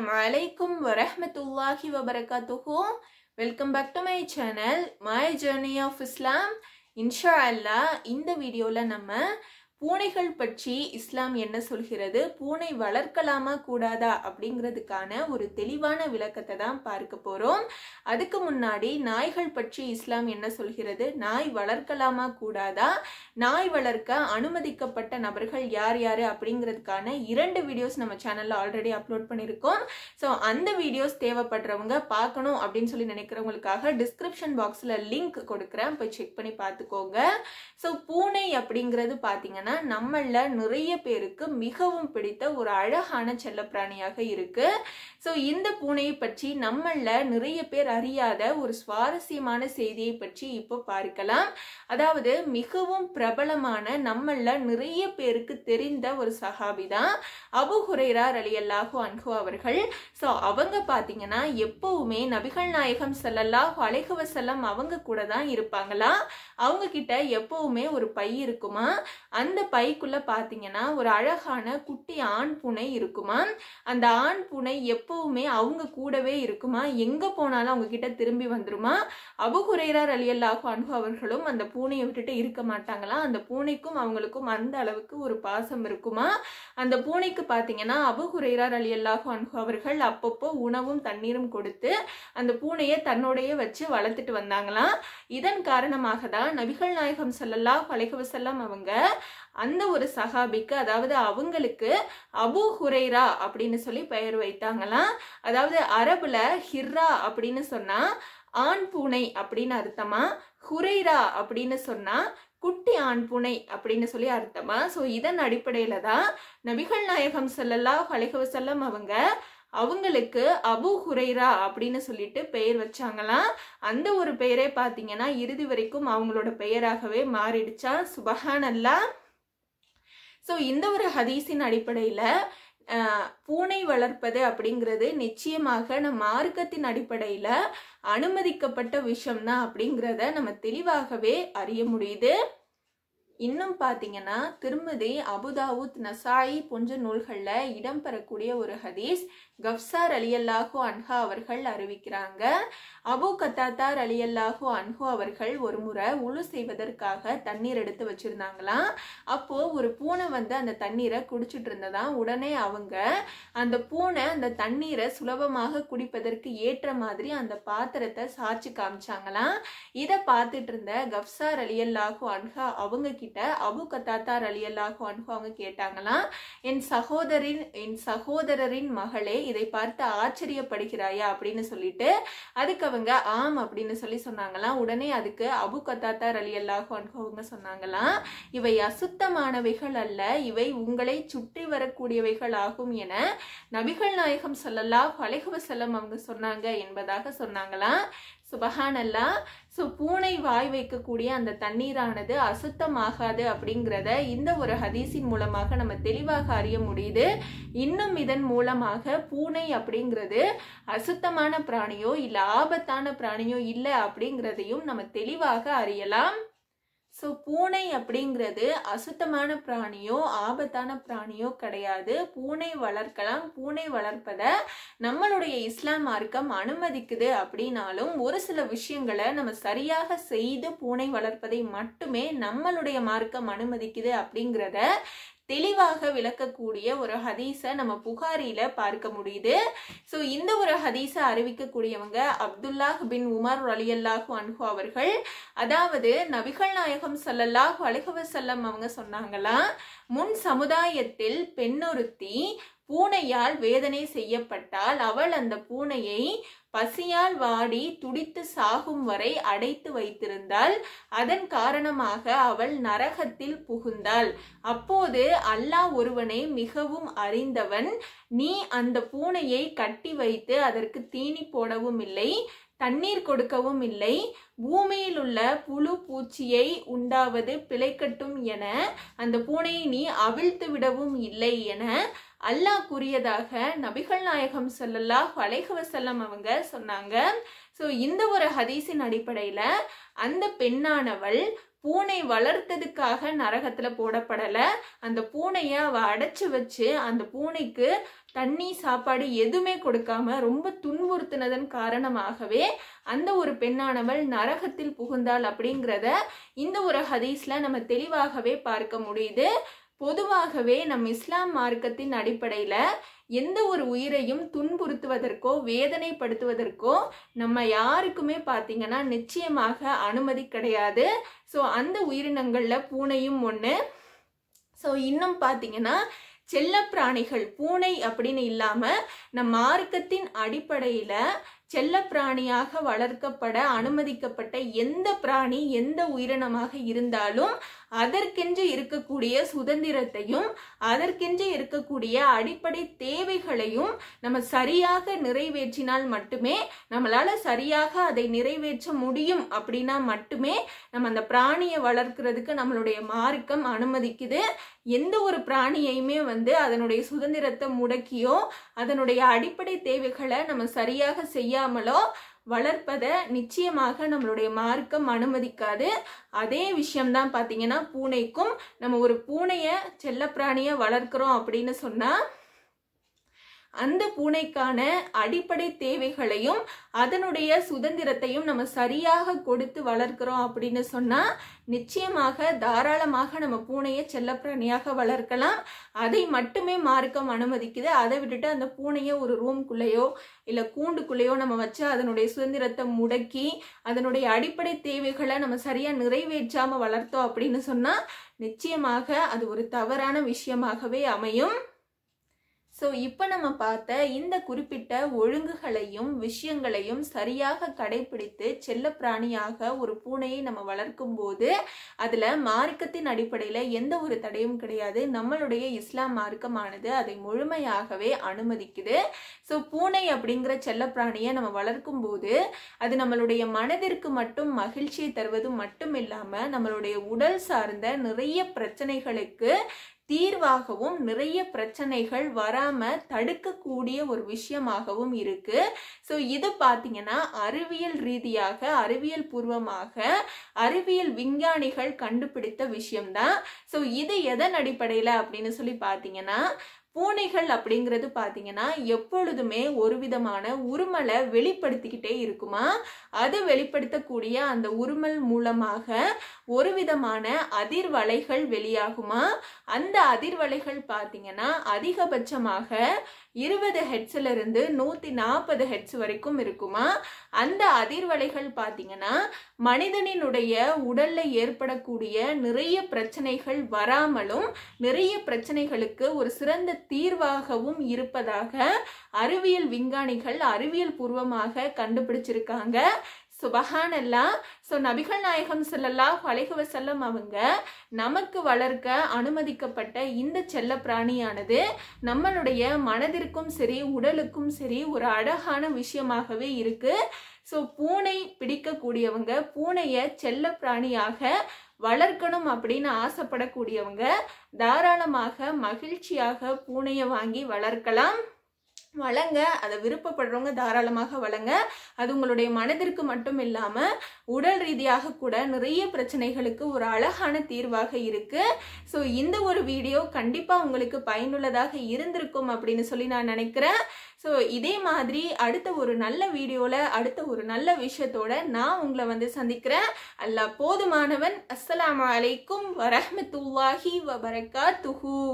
அஸ்லாம் அலைக்கும் வரஹமத்துல்லாஹி வபரகாத்துஹு welcome back to my channel my journey of Islam இன்ஷா அல்லா இந்த வீடியோவில் நம்ம பூனைகள் பற்றி இஸ்லாம் என்ன சொல்கிறது பூனை வளர்க்கலாமா கூடாதா அப்படிங்கிறதுக்கான ஒரு தெளிவான விளக்கத்தை தான் பார்க்க போகிறோம் அதுக்கு முன்னாடி நாய்கள் பற்றி இஸ்லாம் என்ன சொல்கிறது நாய் வளர்க்கலாமா கூடாதா நாய் வளர்க்க அனுமதிக்கப்பட்ட நபர்கள் யார் யார் அப்படிங்கிறதுக்கான இரண்டு வீடியோஸ் நம்ம சேனலில் ஆல்ரெடி அப்லோட் பண்ணியிருக்கோம் ஸோ அந்த வீடியோஸ் தேவைப்படுறவங்க பார்க்கணும் அப்படின்னு சொல்லி நினைக்கிறவங்களுக்காக டிஸ்கிரிப்ஷன் பாக்ஸில் லிங்க் கொடுக்குறேன் போய் செக் பண்ணி பார்த்துக்கோங்க ஸோ பூனை அப்படிங்கிறது பார்த்தீங்கன்னா பார்த்தீங்கன்னா நம்மள நிறைய பேருக்கு மிகவும் பிடித்த ஒரு அழகான செல்லப்பிராணியாக இருக்கு ஸோ இந்த பூனையை பற்றி நம்மள நிறைய பேர் அறியாத ஒரு சுவாரஸ்யமான செய்தியை பற்றி இப்போ பார்க்கலாம் அதாவது மிகவும் பிரபலமான நம்மள நிறைய பேருக்கு தெரிந்த ஒரு சஹாபி தான் அபு ஹுரைரார் அலி அல்லாஹு அன்ஹு அவர்கள் ஸோ அவங்க பார்த்தீங்கன்னா எப்பவுமே நபிகள் நாயகம் செல்லல்லாஹு அலைகவசல்லம் அவங்க கூட தான் இருப்பாங்களா அவங்க கிட்ட எப்பவுமே ஒரு பை இருக்குமா அந்த பைக்குள்ள பாத்தீங்கன்னா ஒரு அழகான குட்டி ஆண் பூனை இருக்குமா அந்த ஆண் பூனை எப்பவுமே அவங்க கூடவே இருக்குமா எங்கே போனாலும் அவங்க கிட்ட திரும்பி வந்துருமா அலி அல்லாஹு அன்பு அவர்களும் அந்த பூனையை விட்டுட்டு இருக்க மாட்டாங்களாம் அந்த பூனைக்கும் அவங்களுக்கும் அந்த அளவுக்கு ஒரு பாசம் இருக்குமா அந்த பூனைக்கு பார்த்தீங்கன்னா அலி அல்லாஹு அன்பு அவர்கள் அப்பப்போ உணவும் தண்ணீரும் கொடுத்து அந்த பூனையை தன்னோடைய வச்சு வளர்த்துட்டு வந்தாங்களாம் இதன் காரணமாக தான் நபிகள் நாயகம் சொல்லல்லா பழகவசல்லாம் அவங்க அந்த ஒரு சஹாபிக்கு அதாவது அவங்களுக்கு அபு ஹுரைரா அப்படின்னு சொல்லி பெயர் வைத்தாங்களாம் அதாவது அரபுல ஹிர்ரா அப்படின்னு சொன்னா ஆண் பூனை அப்படின்னு அர்த்தமா ஹுரைரா அப்படின்னு சொன்னா குட்டி ஆண் பூனை அப்படின்னு சொல்லி அர்த்தமா ஸோ இதன் அடிப்படையில தான் நபிகள் நாயகம் செல்லல்லா அலைஹவசல்லம் அவங்க அவங்களுக்கு அபு ஹுரைரா அப்படின்னு சொல்லிட்டு பெயர் வச்சாங்களாம் அந்த ஒரு பெயரே பார்த்தீங்கன்னா இறுதி வரைக்கும் அவங்களோட பெயராகவே மாறிடுச்சா அல்லா ஸோ இந்த ஒரு ஹதீஸின் அடிப்படையில் பூனை வளர்ப்பது அப்படிங்கிறது நிச்சயமாக நம் மார்க்கத்தின் அடிப்படையில் அனுமதிக்கப்பட்ட விஷயம்தான் அப்படிங்கிறத நம்ம தெளிவாகவே அறிய முடியுது இன்னும் பார்த்தீங்கன்னா திருமதி அபுதாவுத் நசாயி போன்ற நூல்களில் இடம்பெறக்கூடிய ஒரு ஹதீஸ் கப்சார் அலியல்லாஹு அன்ஹா அவர்கள் அறிவிக்கிறாங்க அபு கத்தாத்தார் அலி அல்லாஹு அன்ஹு அவர்கள் ஒரு முறை உழு செய்வதற்காக தண்ணீர் எடுத்து வச்சுருந்தாங்களாம் அப்போது ஒரு பூனை வந்து அந்த தண்ணீரை குடிச்சிட்டு இருந்ததான் உடனே அவங்க அந்த பூனை அந்த தண்ணீரை சுலபமாக குடிப்பதற்கு ஏற்ற மாதிரி அந்த பாத்திரத்தை சாட்சி காமிச்சாங்களாம் இதை பார்த்துட்டு இருந்த கப்சார் அலி அல்லாஹு அன்ஹா அவங்க கிட்ட அபு கத்தாத்தார் அலி அல்லாஹு அன்ஹு அவங்க கேட்டாங்களாம் என் சகோதரின் என் சகோதரரின் மகளே இதை பார்த்து ஆச்சரியப்படுகிறாயா அப்படின்னு சொல்லிட்டு அதுக்கு அவங்க ஆம் அப்படின்னு சொல்லி சொன்னாங்களாம் உடனே அதுக்கு அபு கத்தாத்தார் அலி அல்லாஹு அவங்க சொன்னாங்களாம் இவை அசுத்தமானவைகள் அல்ல இவை உங்களை சுற்றி வரக்கூடியவைகள் ஆகும் என நபிகள் நாயகம் சொல்லல்லா பழகுவ செல்லம் அவங்க சொன்னாங்க என்பதாக சொன்னாங்களாம் சுபஹானல்லா ஸோ பூனை வாய் வைக்கக்கூடிய அந்த தண்ணீரானது அசுத்தமாகாது அப்படிங்கிறத இந்த ஒரு ஹதீஸின் மூலமாக நம்ம தெளிவாக அறிய முடியுது இன்னும் இதன் மூலமாக பூனை அப்படிங்கிறது அசுத்தமான பிராணியோ இல்லை ஆபத்தான பிராணியோ இல்லை அப்படிங்கிறதையும் நம்ம தெளிவாக அறியலாம் ஸோ பூனை அப்படிங்கிறது அசுத்தமான பிராணியோ ஆபத்தான பிராணியோ கிடையாது பூனை வளர்க்கலாம் பூனை வளர்ப்பதை நம்மளுடைய இஸ்லாம் மார்க்கம் அனுமதிக்குது அப்படின்னாலும் ஒரு சில விஷயங்களை நம்ம சரியாக செய்து பூனை வளர்ப்பதை மட்டுமே நம்மளுடைய மார்க்கம் அனுமதிக்குது அப்படிங்கிறத தெளிவாக விளக்கக்கூடிய ஒரு ஹதீஸை நம்ம புகாரியில பார்க்க முடியுது ஸோ இந்த ஒரு ஹதீஸை அறிவிக்கக்கூடியவங்க அப்துல்லாஹ் பின் உமர் அலி அல்லாஹு அன்ஹு அவர்கள் அதாவது நபிகள் நாயகம் சல்லல்லாஹு அலிஹவசல்லம் அவங்க சொன்னாங்களா முன் சமுதாயத்தில் பெண்ணொருத்தி பூனையால் வேதனை செய்யப்பட்டால் அவள் அந்த பூனையை பசியால் வாடி துடித்து சாகும் வரை அடைத்து வைத்திருந்தாள் அதன் காரணமாக அவள் நரகத்தில் புகுந்தாள் அப்போது அல்லாஹ் ஒருவனை மிகவும் அறிந்தவன் நீ அந்த பூனையை கட்டி வைத்து அதற்கு தீனி போடவும் இல்லை தண்ணீர் கொடுக்கவும் இல்லை பூமியில் உள்ள புழு பூச்சியை உண்டாவது பிழைக்கட்டும் என அந்த பூனையை நீ அவிழ்த்து விடவும் இல்லை என அல்லாஹ் கூறியதாக நபிகள் நாயகம் சொல்லல்லா அலைஹவசல்லம் அவங்க சொன்னாங்க ஸோ இந்த ஒரு ஹதீஸின் அடிப்படையில் அந்த பெண்ணானவள் பூனை வளர்த்ததுக்காக நரகத்துல போடப்படலை அந்த பூனையை அவ அடைச்சு வச்சு அந்த பூனைக்கு தண்ணி சாப்பாடு எதுவுமே கொடுக்காம ரொம்ப துன்புறுத்தினதன் காரணமாகவே அந்த ஒரு பெண்ணானவள் நரகத்தில் புகுந்தாள் அப்படிங்கிறத இந்த ஒரு ஹதீஸ்ல நம்ம தெளிவாகவே பார்க்க முடியுது பொதுவாகவே நம் இஸ்லாம் மார்க்கத்தின் அடிப்படையில் எந்த ஒரு உயிரையும் துன்புறுத்துவதற்கோ வேதனைப்படுத்துவதற்கோ நம்ம யாருக்குமே பார்த்திங்கன்னா நிச்சயமாக அனுமதி கிடையாது ஸோ அந்த உயிரினங்களில் பூனையும் ஒன்று ஸோ இன்னும் பார்த்தீங்கன்னா செல்ல பிராணிகள் பூனை அப்படின்னு இல்லாமல் நம் மார்க்கத்தின் அடிப்படையில் செல்லப்பிராணியாக வளர்க்கப்பட அனுமதிக்கப்பட்ட எந்த பிராணி எந்த உயிரினமாக இருந்தாலும் அதற்கென்று இருக்கக்கூடிய சுதந்திரத்தையும் அதற்கென்று இருக்கக்கூடிய அடிப்படை தேவைகளையும் நம்ம சரியாக நிறைவேற்றினால் மட்டுமே நம்மளால சரியாக அதை நிறைவேற்ற முடியும் அப்படின்னா மட்டுமே நம்ம அந்த பிராணியை வளர்க்கிறதுக்கு நம்மளுடைய மார்க்கம் அனுமதிக்குது எந்த ஒரு பிராணியையுமே வந்து அதனுடைய சுதந்திரத்தை முடக்கியோ அதனுடைய அடிப்படை தேவைகளை நம்ம சரியாக செய்ய செய்யாமலோ வளர்ப்பதை நிச்சயமாக நம்மளுடைய மார்க்கம் அனுமதிக்காது அதே விஷயம்தான் பார்த்தீங்கன்னா பூனைக்கும் நம்ம ஒரு பூனையை செல்லப்பிராணியை வளர்க்குறோம் அப்படின்னு சொன்னால் அந்த பூனைக்கான அடிப்படை தேவைகளையும் அதனுடைய சுதந்திரத்தையும் நம்ம சரியாக கொடுத்து வளர்க்கிறோம் அப்படின்னு சொன்னால் நிச்சயமாக தாராளமாக நம்ம பூனையை செல்லப்பிராணியாக வளர்க்கலாம் அதை மட்டுமே மார்க்கம் அனுமதிக்குது அதை விட்டுட்டு அந்த பூனையை ஒரு ரூம்குள்ளேயோ இல்லை கூண்டுக்குள்ளேயோ நம்ம வச்சு அதனுடைய சுதந்திரத்தை முடக்கி அதனுடைய அடிப்படை தேவைகளை நம்ம சரியாக நிறைவேற்றாமல் வளர்த்தோம் அப்படின்னு சொன்னால் நிச்சயமாக அது ஒரு தவறான விஷயமாகவே அமையும் ஸோ இப்போ நம்ம பார்த்த இந்த குறிப்பிட்ட ஒழுங்குகளையும் விஷயங்களையும் சரியாக கடைபிடித்து செல்ல பிராணியாக ஒரு பூனையை நம்ம வளர்க்கும் போது அதில் மார்க்கத்தின் அடிப்படையில் எந்த ஒரு தடையும் கிடையாது நம்மளுடைய இஸ்லாம் மார்க்கமானது அதை முழுமையாகவே அனுமதிக்குது ஸோ பூனை அப்படிங்கிற செல்ல பிராணியை நம்ம வளர்க்கும் போது அது நம்மளுடைய மனதிற்கு மட்டும் மகிழ்ச்சியை தருவது மட்டும் இல்லாமல் நம்மளுடைய உடல் சார்ந்த நிறைய பிரச்சனைகளுக்கு தீர்வாகவும் நிறைய பிரச்சனைகள் வராம தடுக்கக்கூடிய ஒரு விஷயமாகவும் இருக்கு ஸோ இது பார்த்தீங்கன்னா அறிவியல் ரீதியாக அறிவியல் பூர்வமாக அறிவியல் விஞ்ஞானிகள் கண்டுபிடித்த விஷயம்தான் ஸோ இது எதன் அடிப்படையில் அப்படின்னு சொல்லி பார்த்தீங்கன்னா பூனைகள் அப்படிங்கிறது பார்த்தீங்கன்னா எப்பொழுதுமே ஒரு விதமான உருமலை வெளிப்படுத்திக்கிட்டே இருக்குமா அது வெளிப்படுத்தக்கூடிய அந்த உருமல் மூலமாக ஒரு விதமான அதிர்வலைகள் வெளியாகுமா அந்த அதிர்வலைகள் பார்த்தீங்கன்னா அதிகபட்சமாக இருபது இருந்து நூற்றி நாற்பது ஹெட்ஸ் வரைக்கும் இருக்குமா அந்த அதிர்வலைகள் பார்த்திங்கன்னா மனிதனினுடைய உடலில் ஏற்படக்கூடிய நிறைய பிரச்சனைகள் வராமலும் நிறைய பிரச்சனைகளுக்கு ஒரு சிறந்த தீர்வாகவும் இருப்பதாக அறிவியல் விஞ்ஞானிகள் அறிவியல் பூர்வமாக கண்டுபிடிச்சிருக்காங்க சுபஹான் அல்லா ஸோ நபிகள் நாயகம் செல்லல்லா வலைகுவ செல்லம் அவங்க நமக்கு வளர்க்க அனுமதிக்கப்பட்ட இந்த செல்ல பிராணியானது நம்மளுடைய மனதிற்கும் சரி உடலுக்கும் சரி ஒரு அழகான விஷயமாகவே இருக்குது ஸோ பூனை பிடிக்கக்கூடியவங்க பூனையை செல்ல பிராணியாக வளர்க்கணும் அப்படின்னு ஆசைப்படக்கூடியவங்க தாராளமாக மகிழ்ச்சியாக பூனையை வாங்கி வளர்க்கலாம் வழங்க அதை விருப்பப்படுறவங்க தாராளமாக வழங்க அது உங்களுடைய மனதிற்கு மட்டும் இல்லாமல் உடல் ரீதியாக கூட நிறைய பிரச்சனைகளுக்கு ஒரு அழகான தீர்வாக இருக்குது ஸோ இந்த ஒரு வீடியோ கண்டிப்பாக உங்களுக்கு பயனுள்ளதாக இருந்திருக்கும் அப்படின்னு சொல்லி நான் நினைக்கிறேன் ஸோ இதே மாதிரி அடுத்த ஒரு நல்ல வீடியோவில் அடுத்த ஒரு நல்ல விஷயத்தோட நான் உங்களை வந்து சந்திக்கிறேன் அல்ல போதுமானவன் அஸ்லாம் அலைக்கும் வரஹமத்துல்லாஹி வபரக்கா துஹூ